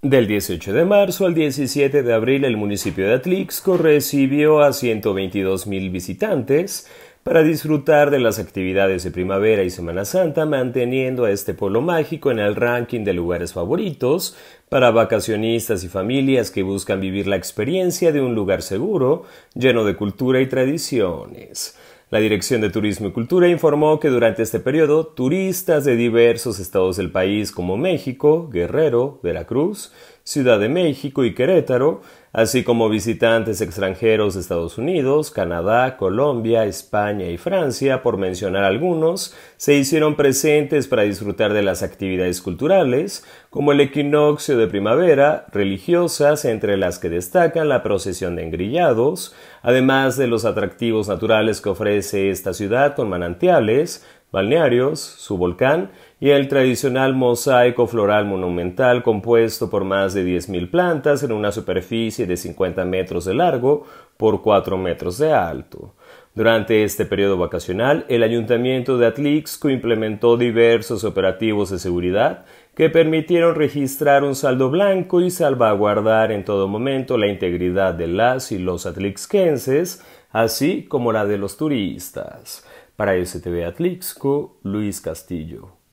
Del 18 de marzo al 17 de abril el municipio de Atlixco recibió a 122.000 visitantes para disfrutar de las actividades de primavera y Semana Santa, manteniendo a este pueblo mágico en el ranking de lugares favoritos para vacacionistas y familias que buscan vivir la experiencia de un lugar seguro, lleno de cultura y tradiciones. La Dirección de Turismo y Cultura informó que durante este periodo, turistas de diversos estados del país como México, Guerrero, Veracruz, Ciudad de México y Querétaro así como visitantes extranjeros de Estados Unidos, Canadá, Colombia, España y Francia, por mencionar algunos, se hicieron presentes para disfrutar de las actividades culturales, como el equinoccio de primavera, religiosas, entre las que destacan la procesión de engrillados, además de los atractivos naturales que ofrece esta ciudad con manantiales, balnearios, su volcán y el tradicional mosaico floral monumental compuesto por más de 10.000 plantas en una superficie de 50 metros de largo por 4 metros de alto. Durante este periodo vacacional, el ayuntamiento de Atlixco implementó diversos operativos de seguridad que permitieron registrar un saldo blanco y salvaguardar en todo momento la integridad de las y los atlixquenses así como la de los turistas. Para STV Atlixco, Luis Castillo.